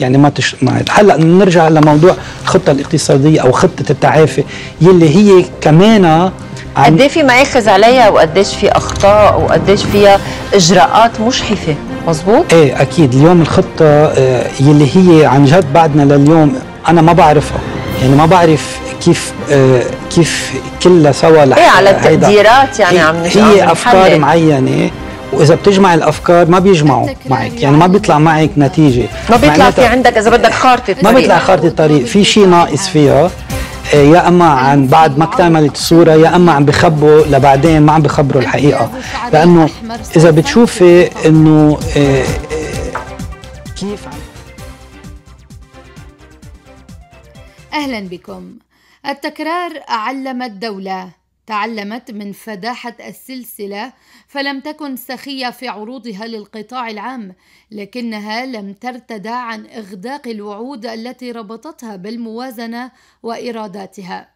يعني ما ما هلا نرجع لموضوع الخطه الاقتصاديه او خطه التعافي يلي هي كمان قد إيه في مآخذ عليها وقديش في اخطاء وقديش فيها اجراءات مشحفه مزبوط ايه اكيد اليوم الخطه آه، يلي هي عن جد بعدنا لليوم انا ما بعرفها يعني ما بعرف كيف آه، كيف كلها سوا لح ايه على التقديرات يعني إيه، عم هي افكار معينه واذا بتجمع الافكار ما بيجمعوا معك يعني, يعني ما بيطلع معك نتيجه ما بيطلع في عندك اذا بدك خارطه طريق ما بيطلع خارطه طريق في شيء ناقص فيها آه، يا اما عن بعد ما اكتملت الصوره يا اما عم بخبوا لبعدين ما عم بخبروا الحقيقه لانه اذا بتشوفي انه كيف آه، اهلا بكم التكرار علم الدوله تعلمت من فداحة السلسلة فلم تكن سخية في عروضها للقطاع العام، لكنها لم ترتدع عن إغداق الوعود التي ربطتها بالموازنة وإيراداتها.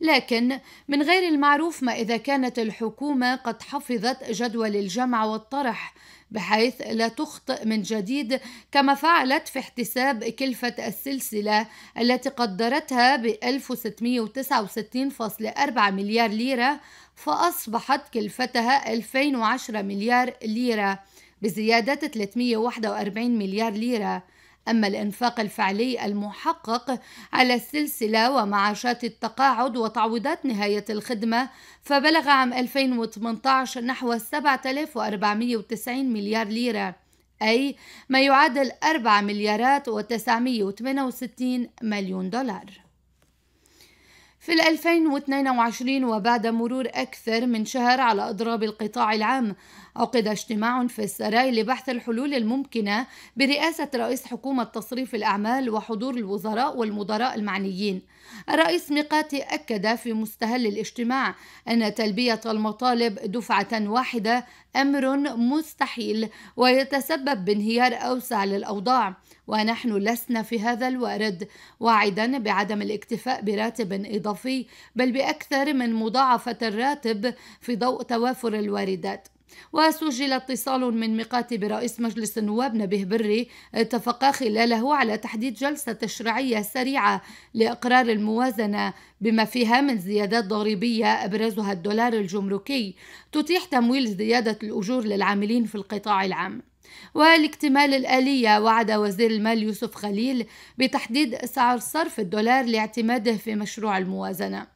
لكن من غير المعروف ما إذا كانت الحكومة قد حفظت جدول الجمع والطرح بحيث لا تخطئ من جديد كما فعلت في احتساب كلفة السلسلة التي قدرتها ب 1669.4 مليار ليرة فأصبحت كلفتها 2010 مليار ليرة بزيادة 341 مليار ليرة أما الإنفاق الفعلي المحقق على السلسلة ومعاشات التقاعد وتعويضات نهاية الخدمة فبلغ عام 2018 نحو 7490 مليار ليرة أي ما يعادل 4 مليارات و968 مليون دولار في 2022 وبعد مرور أكثر من شهر على إضراب القطاع العام عقد اجتماع في السراي لبحث الحلول الممكنة برئاسة رئيس حكومة تصريف الأعمال وحضور الوزراء والمدراء المعنيين الرئيس ميقاتي أكد في مستهل الاجتماع أن تلبية المطالب دفعة واحدة أمر مستحيل ويتسبب بانهيار أوسع للأوضاع ونحن لسنا في هذا الوارد واعدا بعدم الاكتفاء براتب إضافي بل بأكثر من مضاعفة الراتب في ضوء توافر الواردات وسجل اتصال من ميقات برئيس مجلس النواب نبيه بري اتفقا خلاله على تحديد جلسة تشريعية سريعة لإقرار الموازنة بما فيها من زيادات ضريبية أبرزها الدولار الجمركي تتيح تمويل زيادة الأجور للعاملين في القطاع العام ولاكتمال الآلية وعد وزير المال يوسف خليل بتحديد أسعار صرف الدولار لاعتماده في مشروع الموازنة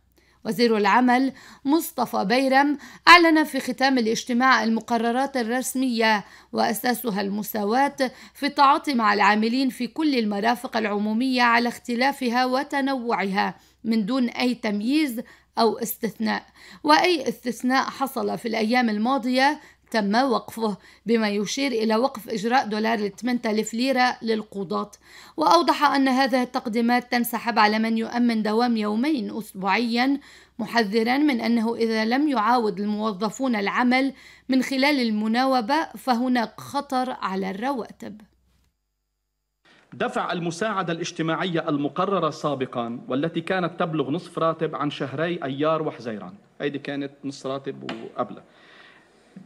وزير العمل مصطفى بيرم أعلن في ختام الاجتماع المقررات الرسمية وأساسها المساواة في التعاطي مع العاملين في كل المرافق العمومية على اختلافها وتنوعها من دون أي تمييز أو استثناء، وأي استثناء حصل في الأيام الماضية تم وقفه بما يشير إلى وقف إجراء دولار ل 8000 ليرة للقضاة وأوضح أن هذه التقديمات تنسحب على من يؤمن دوام يومين أسبوعيا محذرا من أنه إذا لم يعاود الموظفون العمل من خلال المناوبة فهناك خطر على الرواتب دفع المساعدة الاجتماعية المقررة سابقا والتي كانت تبلغ نصف راتب عن شهري أيار وحزيران هيدي كانت نصف راتب وقبلها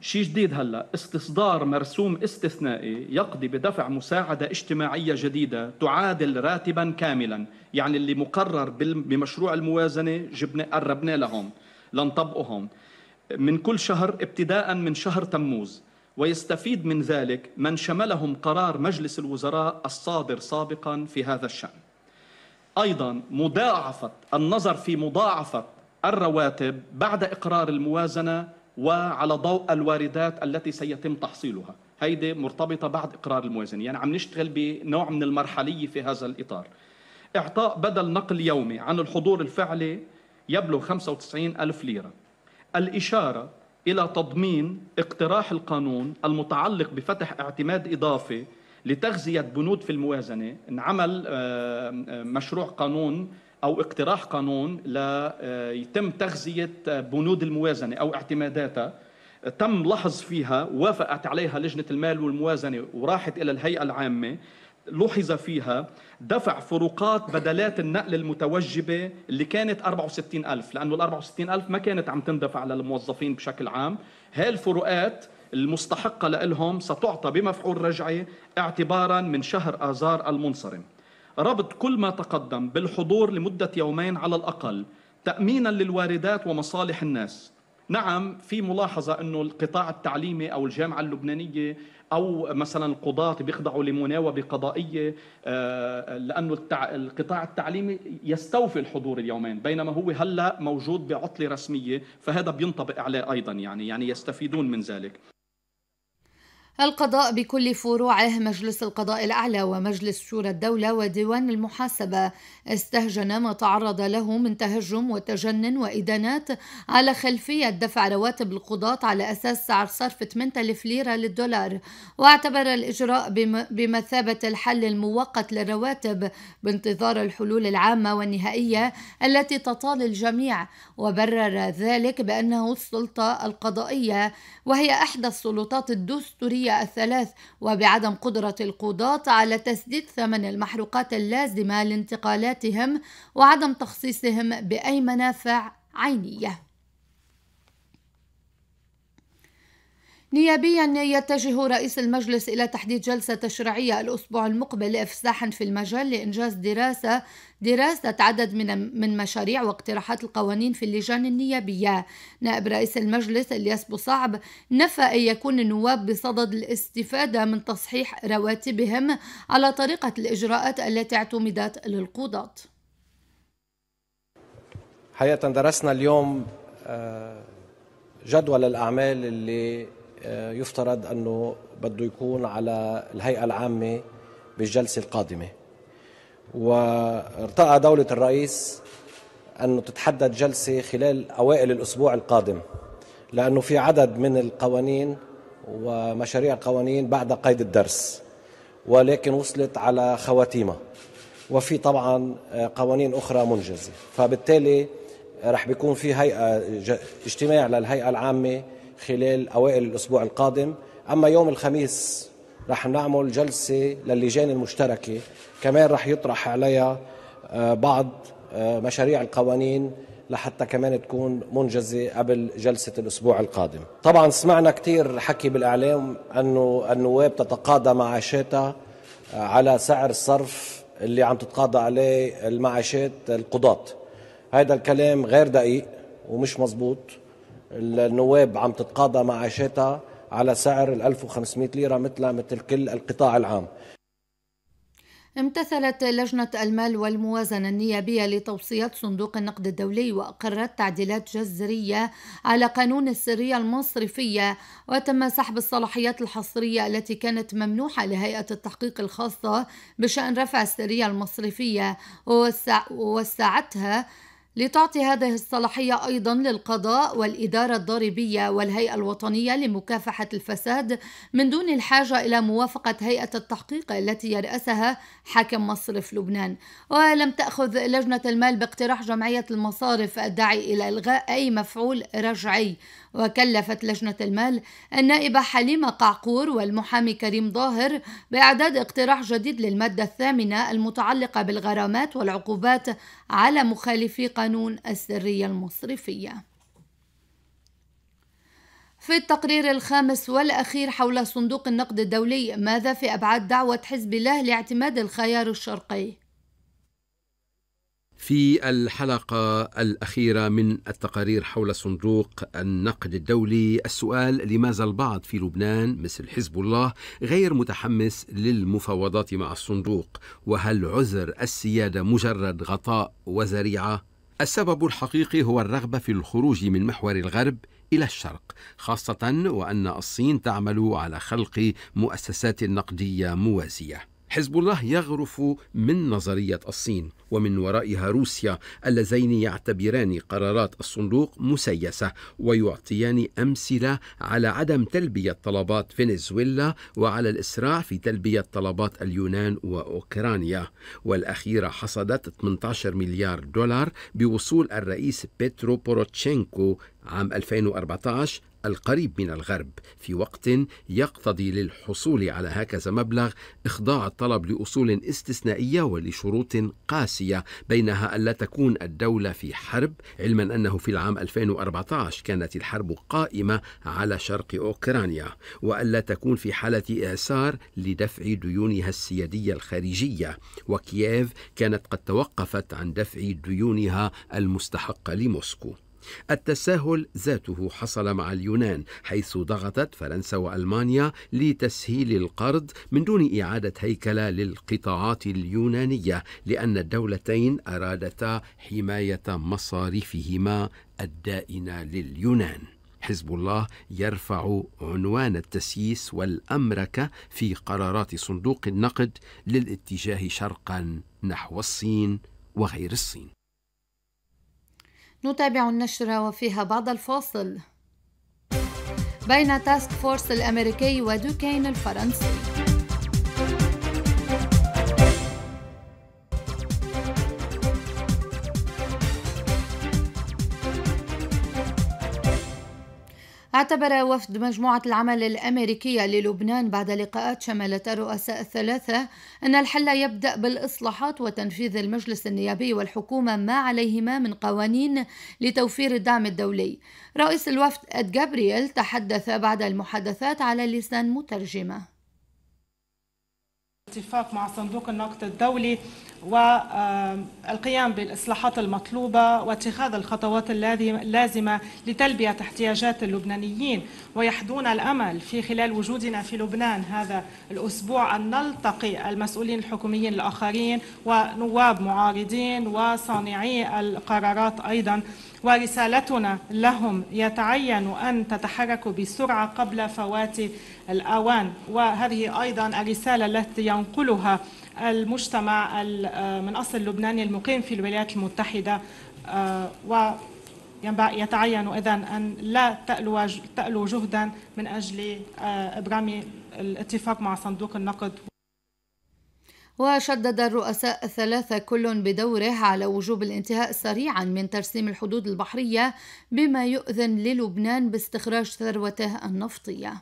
شيء جديد هلا استصدار مرسوم استثنائي يقضي بدفع مساعدة اجتماعية جديدة تعادل راتبا كاملا يعني اللي مقرر بمشروع الموازنة جبنا قربنا لهم لنطبقه من كل شهر ابتداء من شهر تموز ويستفيد من ذلك من شملهم قرار مجلس الوزراء الصادر سابقا في هذا الشأن أيضا مضاعفة النظر في مضاعفة الرواتب بعد إقرار الموازنة وعلى ضوء الواردات التي سيتم تحصيلها هيدي مرتبطة بعد إقرار الموازنة يعني عم نشتغل بنوع من المرحلية في هذا الإطار إعطاء بدل نقل يومي عن الحضور الفعلي يبلغ 95 ألف ليرة الإشارة إلى تضمين اقتراح القانون المتعلق بفتح اعتماد إضافي لتغذية بنود في الموازنة انعمل آه، آه، مشروع قانون او اقتراح قانون ليتم آه، تغذيه آه، بنود الموازنه او اعتماداتها تم لحظ فيها وافقت عليها لجنه المال والموازنه وراحت الى الهيئه العامه لوحظ فيها دفع فروقات بدلات النقل المتوجبة اللي كانت 64 ألف لأنه ال 64 ألف ما كانت عم تندفع للموظفين بشكل عام هاي الفروقات المستحقة لهم ستعطى بمفعول رجعي اعتبارا من شهر آذار المنصرم ربط كل ما تقدم بالحضور لمدة يومين على الأقل تأمينا للواردات ومصالح الناس نعم في ملاحظة أنه القطاع التعليمي أو الجامعة اللبنانية أو مثلا القضاة بيخضعوا لمناوبة قضائية آه، لأنه القطاع التعليمي يستوفي الحضور اليومين بينما هو هلأ موجود بعطلة رسمية فهذا بينطبق عليه أيضا يعني يعني يستفيدون من ذلك القضاء بكل فروعه مجلس القضاء الأعلى ومجلس شورى الدولة وديوان المحاسبة استهجن ما تعرض له من تهجم وتجنن وإدانات على خلفية دفع رواتب القضاة على أساس سعر صرف 8000 ليرة للدولار واعتبر الإجراء بمثابة الحل المؤقت للرواتب بانتظار الحلول العامة والنهائية التي تطال الجميع وبرر ذلك بأنه السلطة القضائية وهي إحدى السلطات الدستورية الدولية الثلاث وبعدم قدرة القضاة على تسديد ثمن المحروقات اللازمة لانتقالاتهم وعدم تخصيصهم بأي منافع عينيه نيابيا يتجه رئيس المجلس إلى تحديد جلسة تشريعية الأسبوع المقبل إفساحا في المجال لإنجاز دراسة دراسة عدد من من مشاريع واقتراحات القوانين في اللجان النيابية. نائب رئيس المجلس الياس بوصعب نفى أن يكون النواب بصدد الاستفادة من تصحيح رواتبهم على طريقة الإجراءات التي اعتمدت للقضاة. حقيقة درسنا اليوم آه، جدول الأعمال اللي آه، يفترض أنه بده يكون على الهيئة العامة بالجلسة القادمة وارتأى دولة الرئيس أنه تتحدد جلسة خلال أوائل الأسبوع القادم لأنه في عدد من القوانين ومشاريع القوانين بعد قيد الدرس ولكن وصلت على خواتيمها وفي طبعا آه، قوانين أخرى منجزة فبالتالي آه، رح بيكون في هيئة اجتماع للهيئة العامة خلال أوائل الأسبوع القادم أما يوم الخميس رح نعمل جلسة للجان المشتركة كمان رح يطرح عليها آه، بعض آه، مشاريع القوانين لحتى كمان تكون منجزة قبل جلسة الأسبوع القادم طبعا سمعنا كثير حكي بالإعلام أنه النواب تتقاضى معاشاتها آه، على سعر الصرف اللي عم تتقاضى عليه المعاشات القضاة هذا الكلام غير دقيق ومش مزبوط النواب عم تتقاضى معاشاتها على سعر ال 1500 ليره مثل مثل كل القطاع العام امتثلت لجنة المال والموازنة النيابية لتوصيات صندوق النقد الدولي وأقرت تعديلات جذرية على قانون السرية المصرفية وتم سحب الصلاحيات الحصرية التي كانت ممنوحة لهيئة التحقيق الخاصة بشأن رفع السرية المصرفية ووسعتها لتعطي هذه الصلاحية أيضا للقضاء والإدارة الضريبية والهيئة الوطنية لمكافحة الفساد من دون الحاجة إلى موافقة هيئة التحقيق التي يرأسها حاكم مصرف لبنان ولم تأخذ لجنة المال باقتراح جمعية المصارف الداعي إلى إلغاء أي مفعول رجعي وكلفت لجنة المال النائبة حليمة قعقور والمحامي كريم ظاهر بإعداد اقتراح جديد للمادة الثامنة المتعلقة بالغرامات والعقوبات على مخالفي قانون السرية المصرفية. في التقرير الخامس والأخير حول صندوق النقد الدولي ماذا في أبعاد دعوة حزب الله لاعتماد الخيار الشرقي؟ في الحلقة الأخيرة من التقارير حول صندوق النقد الدولي السؤال لماذا البعض في لبنان مثل حزب الله غير متحمس للمفاوضات مع الصندوق وهل عذر السيادة مجرد غطاء وذريعة؟ السبب الحقيقي هو الرغبة في الخروج من محور الغرب إلى الشرق خاصة وأن الصين تعمل على خلق مؤسسات نقدية موازية حزب الله يغرف من نظرية الصين ومن ورائها روسيا اللذين يعتبران قرارات الصندوق مسيسة ويعطيان أمثلة على عدم تلبية طلبات فنزويلا وعلى الإسراع في تلبية طلبات اليونان وأوكرانيا والأخيرة حصدت 18 مليار دولار بوصول الرئيس بيترو بوروتشينكو عام 2014 القريب من الغرب في وقت يقتضي للحصول على هكذا مبلغ إخضاع الطلب لأصول استثنائية ولشروط قاسية بينها ألا تكون الدولة في حرب علما أنه في العام 2014 كانت الحرب قائمة على شرق أوكرانيا وألا تكون في حالة إعسار لدفع ديونها السيادية الخارجية وكييف كانت قد توقفت عن دفع ديونها المستحقة لموسكو التساهل ذاته حصل مع اليونان حيث ضغطت فرنسا وألمانيا لتسهيل القرض من دون إعادة هيكلة للقطاعات اليونانية لأن الدولتين أرادتا حماية مصاريفهما الدائنة لليونان حزب الله يرفع عنوان التسييس والأمركة في قرارات صندوق النقد للاتجاه شرقا نحو الصين وغير الصين نتابع النشرة وفيها بعض الفاصل بين تاسك فورس الأمريكي ودوكين الفرنسي اعتبر وفد مجموعة العمل الأمريكية للبنان بعد لقاءات شملت الرؤساء الثلاثة أن الحل يبدأ بالإصلاحات وتنفيذ المجلس النيابي والحكومة ما عليهما من قوانين لتوفير الدعم الدولي. رئيس الوفد أد جابرييل تحدث بعد المحادثات على لسان مترجمه اتفاق مع صندوق النقد الدولي والقيام بالإصلاحات المطلوبة واتخاذ الخطوات اللازمة لتلبية احتياجات اللبنانيين ويحدون الأمل في خلال وجودنا في لبنان هذا الأسبوع أن نلتقي المسؤولين الحكوميين الآخرين ونواب معارضين وصانعي القرارات أيضا ورسالتنا لهم يتعين أن تتحرك بسرعة قبل فوات الأوان وهذه أيضا الرسالة التي ينقلها المجتمع آه، من أصل لبناني المقيم في الولايات المتحدة آه، و يتعين إذا أن لا تألو جهدا من أجل آه، إبرام الاتفاق مع صندوق النقد وشدد الرؤساء الثلاثة كل بدوره على وجوب الانتهاء سريعا من ترسيم الحدود البحرية بما يؤذن للبنان باستخراج ثروته النفطية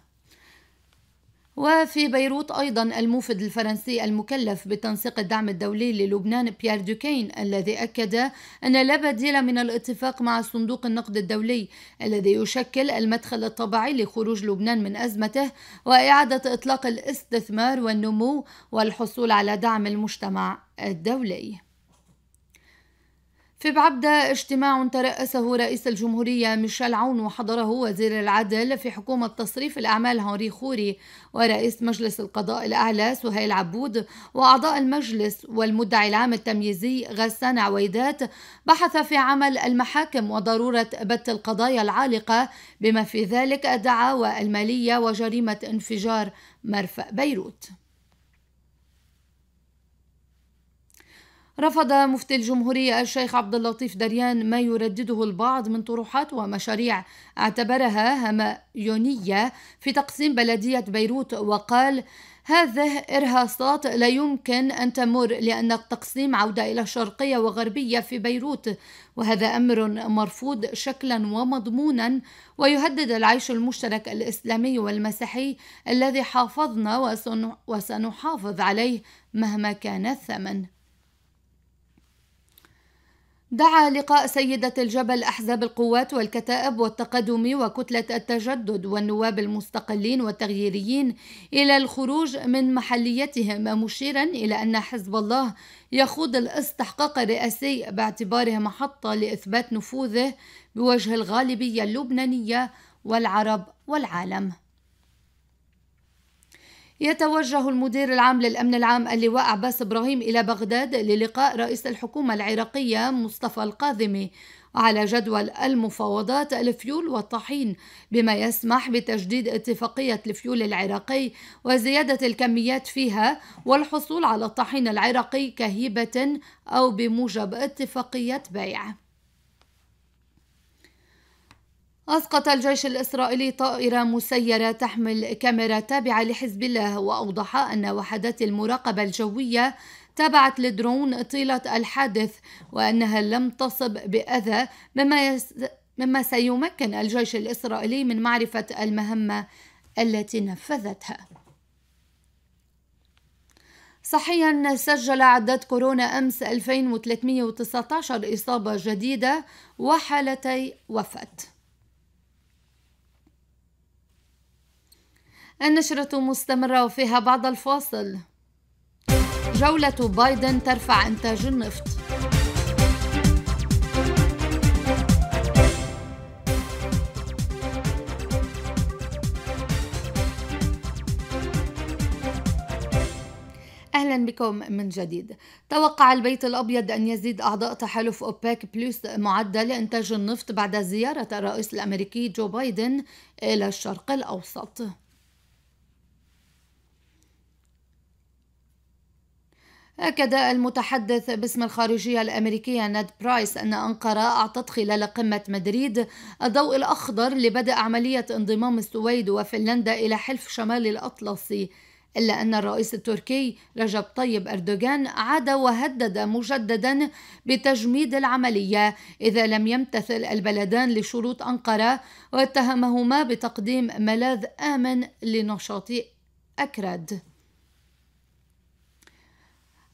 وفي بيروت أيضا الموفد الفرنسي المكلف بتنسيق الدعم الدولي للبنان بيير دوكين الذي أكد أن لا بديل من الاتفاق مع صندوق النقد الدولي الذي يشكل المدخل الطبيعي لخروج لبنان من أزمته وإعادة إطلاق الاستثمار والنمو والحصول على دعم المجتمع الدولي في بعبدة اجتماع ترأسه رئيس الجمهورية ميشيل عون وحضره وزير العدل في حكومة تصريف الأعمال هنري خوري ورئيس مجلس القضاء الأعلى سهيل عبود وأعضاء المجلس والمدعي العام التمييزي غسان عويدات بحث في عمل المحاكم وضرورة بت القضايا العالقة بما في ذلك الدعاوى المالية وجريمة انفجار مرفأ بيروت رفض مفتي الجمهورية الشيخ عبد اللطيف دريان ما يردده البعض من طروحات ومشاريع اعتبرها هميونية في تقسيم بلدية بيروت وقال هذه إرهاصات لا يمكن أن تمر لأن التقسيم عودة إلى الشرقية وغربية في بيروت وهذا أمر مرفوض شكلا ومضمونا ويهدد العيش المشترك الإسلامي والمسيحي الذي حافظنا وسنحافظ عليه مهما كان الثمن دعا لقاء سيدة الجبل أحزاب القوات والكتائب والتقدم وكتلة التجدد والنواب المستقلين والتغييريين إلى الخروج من محليتهم مشيرا إلى أن حزب الله يخوض الاستحقاق الرئاسي باعتباره محطة لإثبات نفوذه بوجه الغالبية اللبنانية والعرب والعالم يتوجه المدير العام للأمن العام اللواء عباس إبراهيم إلى بغداد للقاء رئيس الحكومة العراقية مصطفى القاذمي على جدول المفاوضات الفيول والطحين بما يسمح بتجديد اتفاقية الفيول العراقي وزيادة الكميات فيها والحصول على الطحين العراقي كهيبة أو بموجب اتفاقية بيع أسقط الجيش الإسرائيلي طائرة مسيرة تحمل كاميرا تابعة لحزب الله وأوضح أن وحدات المراقبة الجوية تابعت الدرون طيلة الحادث وأنها لم تصب بأذى مما, يس... مما سيمكن الجيش الإسرائيلي من معرفة المهمة التي نفذتها صحيا سجل عداد كورونا أمس 2319 إصابة جديدة وحالتي وفاة النشرة مستمرة وفيها بعض الفاصل جولة بايدن ترفع إنتاج النفط اهلا بكم من جديد توقع البيت الابيض ان يزيد اعضاء تحالف اوباك بلس معدل انتاج النفط بعد زياره الرئيس الامريكي جو بايدن الى الشرق الاوسط أكد المتحدث باسم الخارجية الأمريكية ناد برايس أن أنقرة أعطت خلال قمة مدريد الضوء الأخضر لبدء عملية انضمام السويد وفنلندا إلى حلف شمال الأطلسي إلا أن الرئيس التركي رجب طيب أردوغان عاد وهدد مجددا بتجميد العملية إذا لم يمتثل البلدان لشروط أنقرة واتهمهما بتقديم ملاذ آمن لنشاط أكراد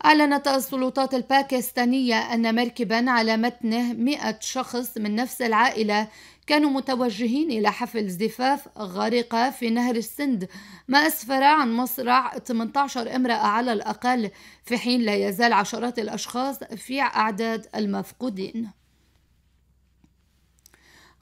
أعلنت السلطات الباكستانية أن مركبا على متنه مئة شخص من نفس العائلة كانوا متوجهين إلى حفل زفاف غارقة في نهر السند ما أسفر عن مصرع 18 امرأة على الأقل في حين لا يزال عشرات الأشخاص في أعداد المفقودين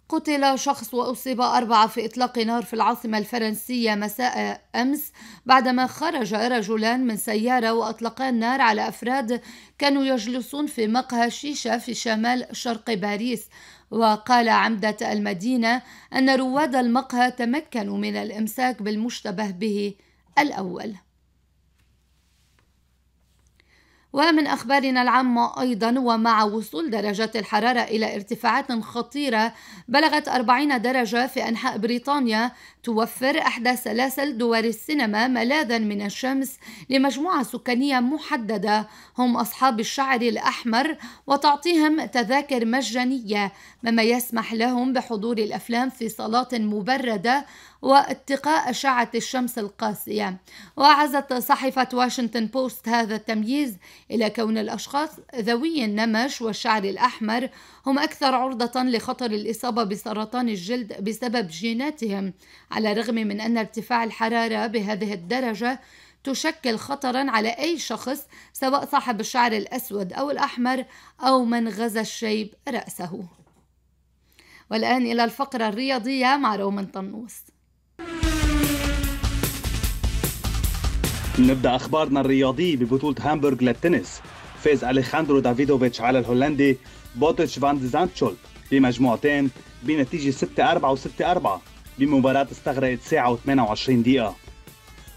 قتل شخص وأصيب أربعة في إطلاق نار في العاصمة الفرنسية مساء أمس بعدما خرج رجلان من سيارة وأطلقا النار على أفراد كانوا يجلسون في مقهى شيشة في شمال شرق باريس وقال عمدة المدينة أن رواد المقهى تمكنوا من الإمساك بالمشتبه به الأول ومن أخبارنا العامة أيضا ومع وصول درجات الحرارة إلى ارتفاعات خطيرة بلغت 40 درجة في أنحاء بريطانيا توفر إحدى سلاسل دوار السينما ملاذا من الشمس لمجموعة سكانية محددة هم أصحاب الشعر الأحمر وتعطيهم تذاكر مجانية مما يسمح لهم بحضور الأفلام في صالات مبردة واتقاء أشعة الشمس القاسية وعزت صحيفة واشنطن بوست هذا التمييز إلى كون الأشخاص ذوي النمش والشعر الأحمر هم أكثر عرضة لخطر الإصابة بسرطان الجلد بسبب جيناتهم على الرغم من أن ارتفاع الحرارة بهذه الدرجة تشكل خطرا على أي شخص سواء صاحب الشعر الأسود أو الأحمر أو من غزا الشيب رأسه والآن إلى الفقرة الرياضية مع رومان طنوس نبدا اخبارنا الرياضيه ببطوله هامبورغ للتنس فاز اليخاندرو دافيدوفيتش على الهولندي بوتش فان زانتشولت بمجموعتين بنتيجه 6 4 و6 4 بمباراه استغرقت ساعه و28 دقيقه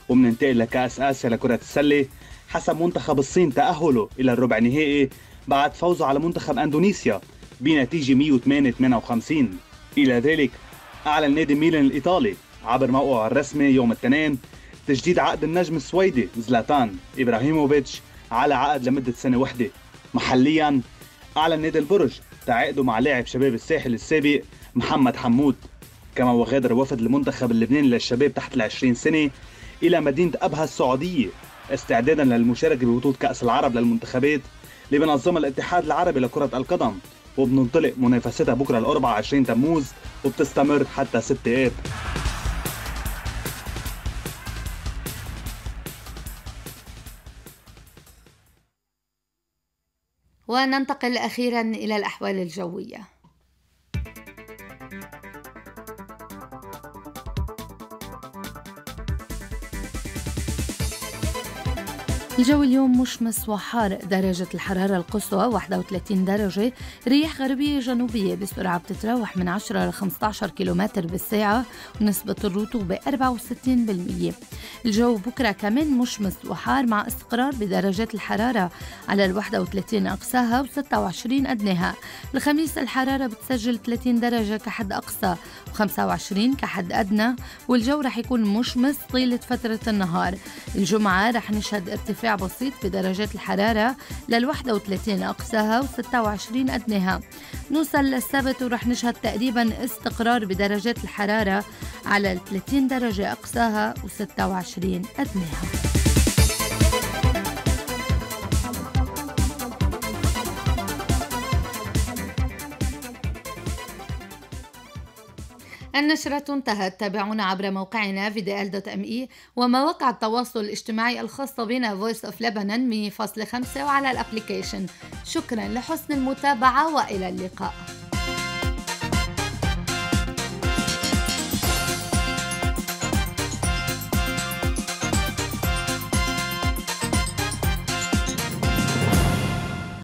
ومننتقل لكاس اسيا لكره السله حسب منتخب الصين تاهله الى الربع النهائي بعد فوزه على منتخب اندونيسيا بنتيجه 108 58 الى ذلك اعلن نادي ميلان الايطالي عبر موقعه الرسمي يوم الاثنين تجديد عقد النجم السويدي زلاتان ابراهيموفيتش على عقد لمده سنه واحده محليا اعلن نادي البرج تعاقده مع لاعب شباب الساحل السابق محمد حمود كما وغادر وفد المنتخب اللبناني للشباب تحت ال 20 سنه الى مدينه ابها السعوديه استعدادا للمشاركه ببطوله كاس العرب للمنتخبات اللي بنظمها الاتحاد العربي لكره القدم وبننطلق منافستها بكره الاربعاء 20 تموز وبتستمر حتى 6 اب وننتقل أخيرا إلى الأحوال الجوية الجو اليوم مشمس وحار درجة الحرارة القصوى 31 درجة رياح غربية جنوبية بسرعة بتتراوح من 10 ل 15 كيلومتر بالساعة ونسبة الرطوبة 64% الجو بكرة كمان مشمس وحار مع استقرار بدرجات الحرارة على ال 31 أقصاها و 26 أدناها الخميس الحرارة بتسجل 30 درجة كحد أقصى و 25 كحد أدنى والجو رح يكون مشمس طيلة فترة النهار الجمعة رح نشهد ارتفاع بسيط في درجات الحرارة لل 31 أقصاها و 26 أدناها نوصل للسبت ورح نشهد تقريبا استقرار بدرجات الحرارة على 30 درجة أقصاها و 26 أدناها النشرة انتهت تابعونا عبر موقعنا vdl.me ومواقع التواصل الاجتماعي الخاصة بنا Voice of Lebanon 100.5 وعلى الابليكيشن شكرا لحسن المتابعة والى اللقاء